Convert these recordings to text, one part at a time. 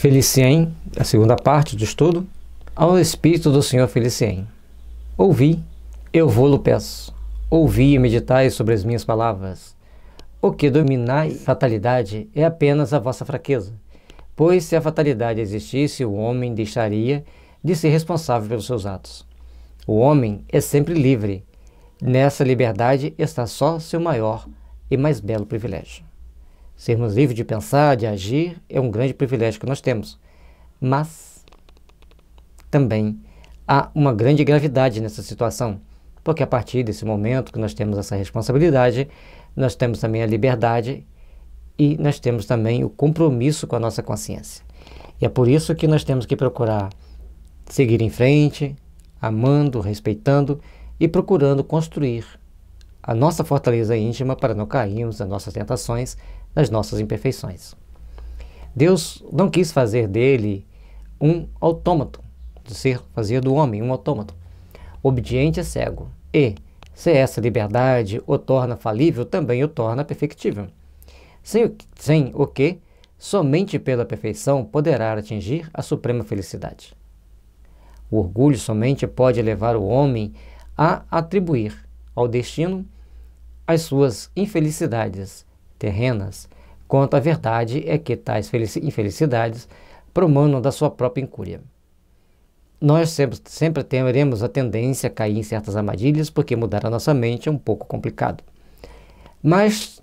Felicien, a segunda parte do estudo, ao Espírito do Senhor Felicien. Ouvi, eu vou-lo peço, ouvi e meditai sobre as minhas palavras. O que dominai fatalidade é apenas a vossa fraqueza, pois se a fatalidade existisse, o homem deixaria de ser responsável pelos seus atos. O homem é sempre livre. Nessa liberdade está só seu maior e mais belo privilégio sermos livres de pensar, de agir, é um grande privilégio que nós temos. Mas também há uma grande gravidade nessa situação, porque a partir desse momento que nós temos essa responsabilidade, nós temos também a liberdade e nós temos também o compromisso com a nossa consciência. E é por isso que nós temos que procurar seguir em frente, amando, respeitando e procurando construir a nossa fortaleza íntima para não cairmos nas nossas tentações, nas nossas imperfeições. Deus não quis fazer dele um autômato, ser fazer do homem um autômato, obediente é cego. E se essa liberdade o torna falível, também o torna perfectível. Sem o, sem o que, somente pela perfeição poderá atingir a suprema felicidade. O orgulho somente pode levar o homem a atribuir ao destino as suas infelicidades terrenas, quanto à verdade é que tais infelicidades promanam da sua própria incúria. Nós sempre, sempre teremos a tendência a cair em certas armadilhas, porque mudar a nossa mente é um pouco complicado. Mas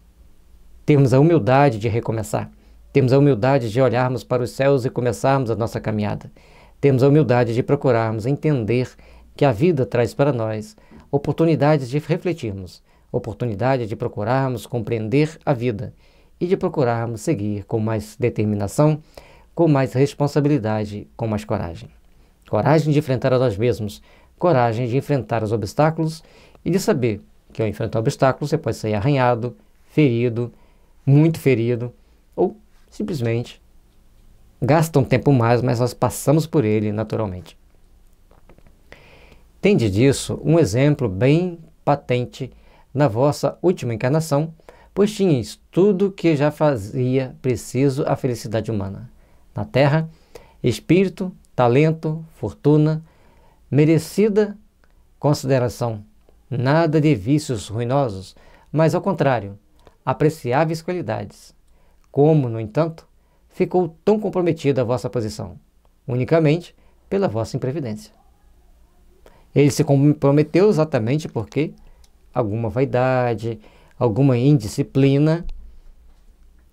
temos a humildade de recomeçar, temos a humildade de olharmos para os céus e começarmos a nossa caminhada, temos a humildade de procurarmos entender que a vida traz para nós oportunidades de refletirmos oportunidade de procurarmos compreender a vida e de procurarmos seguir com mais determinação, com mais responsabilidade, com mais coragem. Coragem de enfrentar a nós mesmos, coragem de enfrentar os obstáculos e de saber que ao enfrentar obstáculos você pode sair arranhado, ferido, muito ferido ou simplesmente gasta um tempo mais, mas nós passamos por ele naturalmente. Tende disso um exemplo bem patente na vossa última encarnação, pois tinhais tudo que já fazia preciso à felicidade humana. Na terra, espírito, talento, fortuna, merecida consideração, nada de vícios ruinosos, mas ao contrário, apreciáveis qualidades. Como, no entanto, ficou tão comprometida a vossa posição? Unicamente pela vossa imprevidência. Ele se comprometeu exatamente porque alguma vaidade, alguma indisciplina,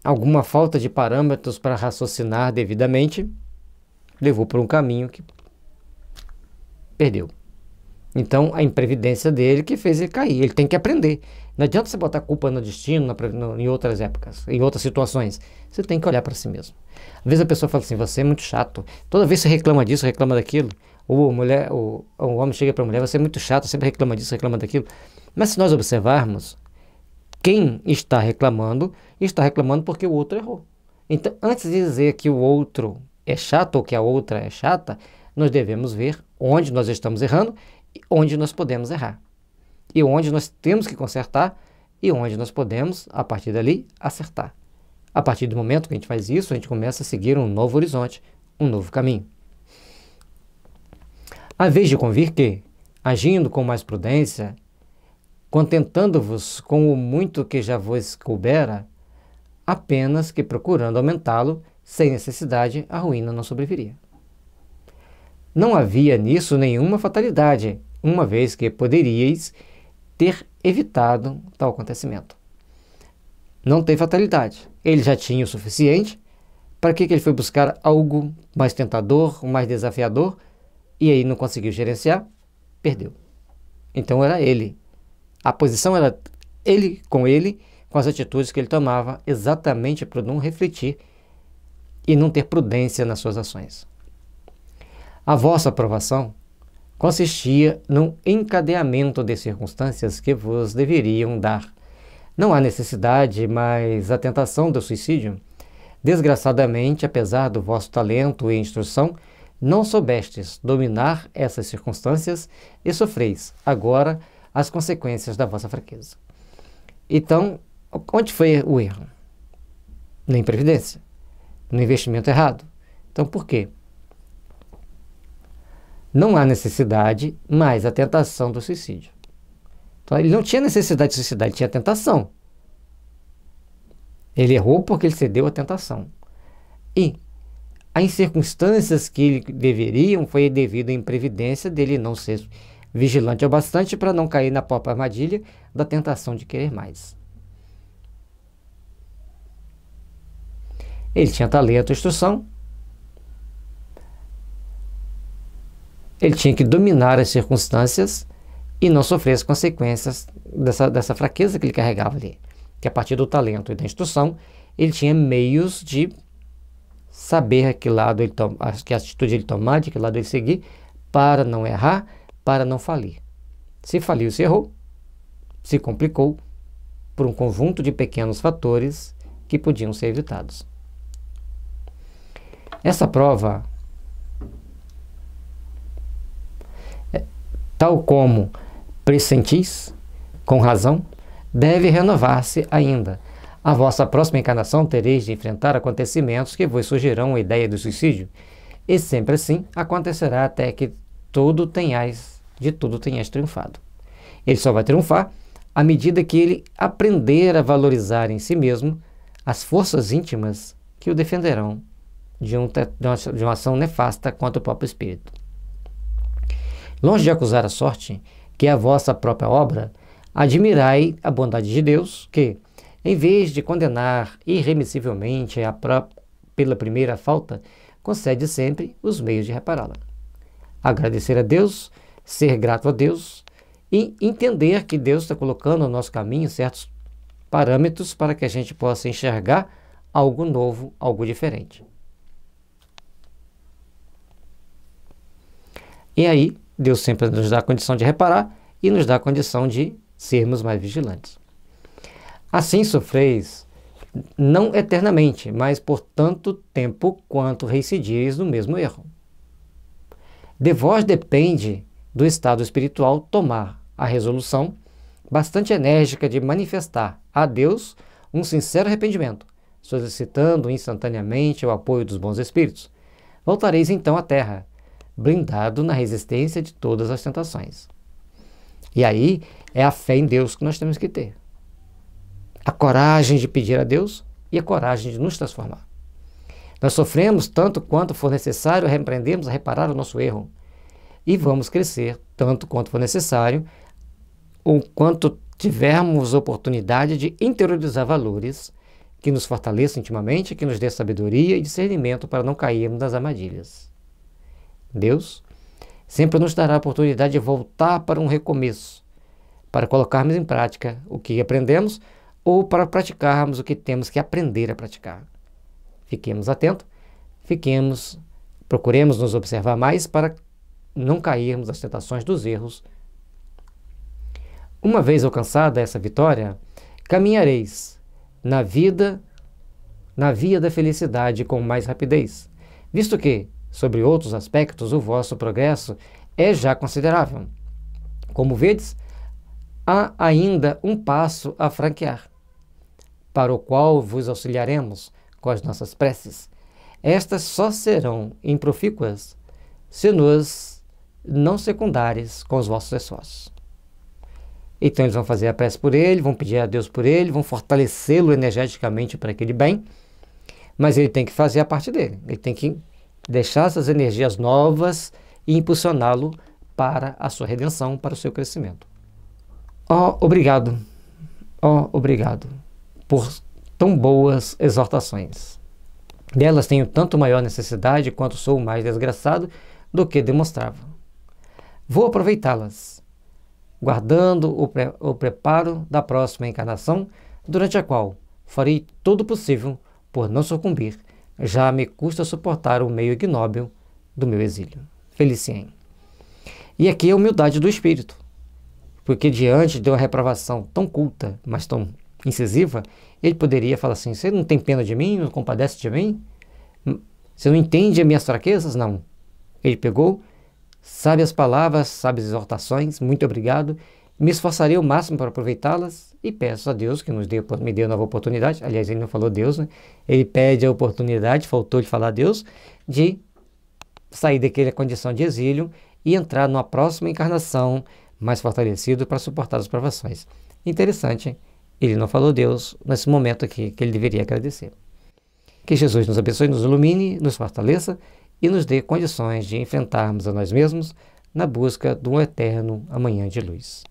alguma falta de parâmetros para raciocinar devidamente, levou por um caminho que perdeu. Então, a imprevidência dele que fez ele cair. Ele tem que aprender. Não adianta você botar culpa no destino, na, no, em outras épocas, em outras situações. Você tem que olhar para si mesmo. Às vezes a pessoa fala assim: você é muito chato. Toda vez você reclama disso, reclama daquilo. Ou mulher, ou, ou o homem chega para a mulher: você é muito chato, sempre reclama disso, reclama daquilo. Mas se nós observarmos, quem está reclamando, está reclamando porque o outro errou. Então, antes de dizer que o outro é chato ou que a outra é chata, nós devemos ver onde nós estamos errando e onde nós podemos errar. E onde nós temos que consertar e onde nós podemos, a partir dali, acertar. A partir do momento que a gente faz isso, a gente começa a seguir um novo horizonte, um novo caminho. A vez de convir que, agindo com mais prudência contentando-vos com o muito que já vos coubera, apenas que procurando aumentá-lo, sem necessidade, a ruína não sobreviria. Não havia nisso nenhuma fatalidade, uma vez que poderíeis ter evitado tal acontecimento. Não tem fatalidade. Ele já tinha o suficiente. Para que, que ele foi buscar algo mais tentador, mais desafiador? E aí não conseguiu gerenciar? Perdeu. Então era ele a posição era ele com ele, com as atitudes que ele tomava, exatamente para não refletir e não ter prudência nas suas ações. A vossa aprovação consistia num encadeamento de circunstâncias que vos deveriam dar. Não há necessidade, mas a tentação do suicídio. Desgraçadamente, apesar do vosso talento e instrução, não soubestes dominar essas circunstâncias e sofreis agora as consequências da vossa fraqueza. Então, onde foi o erro? Na imprevidência, no investimento errado. Então, por quê? Não há necessidade mais a tentação do suicídio. Então, ele não tinha necessidade de suicidar, ele tinha tentação. Ele errou porque ele cedeu à tentação. E as circunstâncias que ele deveriam foi devido à imprevidência dele não ser vigilante é o bastante para não cair na própria armadilha da tentação de querer mais. Ele tinha talento e instrução. Ele tinha que dominar as circunstâncias e não sofrer as consequências dessa, dessa fraqueza que ele carregava ali. Que a partir do talento e da instrução, ele tinha meios de saber a que lado ele toma, que atitude ele tomar, de que lado ele seguir, para não errar para não falir. Se faliu, se errou, se complicou por um conjunto de pequenos fatores que podiam ser evitados. Essa prova, é, tal como pressentis, com razão, deve renovar-se ainda. A vossa próxima encarnação tereis de enfrentar acontecimentos que vos surgirão a ideia do suicídio, e sempre assim acontecerá até que tudo tenhais, de tudo tenhais triunfado. Ele só vai triunfar à medida que ele aprender a valorizar em si mesmo as forças íntimas que o defenderão de, um, de uma ação nefasta contra o próprio espírito. Longe de acusar a sorte, que é a vossa própria obra, admirai a bondade de Deus, que, em vez de condenar irremissivelmente a pela primeira falta, concede sempre os meios de repará-la. Agradecer a Deus, ser grato a Deus e entender que Deus está colocando no nosso caminho certos parâmetros para que a gente possa enxergar algo novo, algo diferente. E aí, Deus sempre nos dá a condição de reparar e nos dá a condição de sermos mais vigilantes. Assim sofreis, não eternamente, mas por tanto tempo quanto reincidireis no mesmo erro. De vós depende do estado espiritual tomar a resolução bastante enérgica de manifestar a Deus um sincero arrependimento, solicitando instantaneamente o apoio dos bons espíritos. Voltareis então à terra, blindado na resistência de todas as tentações. E aí é a fé em Deus que nós temos que ter. A coragem de pedir a Deus e a coragem de nos transformar. Nós sofremos tanto quanto for necessário a reparar o nosso erro. E vamos crescer tanto quanto for necessário, ou quanto tivermos oportunidade de interiorizar valores que nos fortaleçam intimamente, que nos dê sabedoria e discernimento para não cairmos nas armadilhas. Deus sempre nos dará a oportunidade de voltar para um recomeço, para colocarmos em prática o que aprendemos ou para praticarmos o que temos que aprender a praticar fiquemos atentos, fiquemos, procuremos nos observar mais para não cairmos às tentações dos erros. Uma vez alcançada essa vitória, caminhareis na vida, na via da felicidade com mais rapidez, visto que, sobre outros aspectos, o vosso progresso é já considerável. Como vedes, há ainda um passo a franquear, para o qual vos auxiliaremos com as nossas preces. Estas só serão improfícuas se nos não secundares com os vossos esforços. Então eles vão fazer a prece por ele, vão pedir a Deus por ele, vão fortalecê-lo energeticamente para aquele bem, mas ele tem que fazer a parte dele. Ele tem que deixar essas energias novas e impulsioná-lo para a sua redenção, para o seu crescimento. Ó, oh, obrigado. Ó, oh, obrigado por tão boas exortações. Delas tenho tanto maior necessidade quanto sou mais desgraçado do que demonstrava. Vou aproveitá-las, guardando o, pre o preparo da próxima encarnação, durante a qual farei todo o possível por não sucumbir, já me custa suportar o meio ignóbil do meu exílio. Felicien. E aqui é a humildade do espírito, porque diante de uma reprovação tão culta, mas tão incisiva, ele poderia falar assim: você não tem pena de mim, não compadece de mim? Você não entende as minhas fraquezas? Não. Ele pegou, sabe as palavras, sabe as exortações, muito obrigado, me esforçarei o máximo para aproveitá-las e peço a Deus que nos dê, me dê nova oportunidade. Aliás, ele não falou Deus, né? Ele pede a oportunidade, faltou de falar Deus, de sair daquela condição de exílio e entrar numa próxima encarnação mais fortalecido para suportar as provações. Interessante, hein? Ele não falou Deus nesse momento aqui que ele deveria agradecer. Que Jesus nos abençoe, nos ilumine, nos fortaleça e nos dê condições de enfrentarmos a nós mesmos na busca de um eterno amanhã de luz.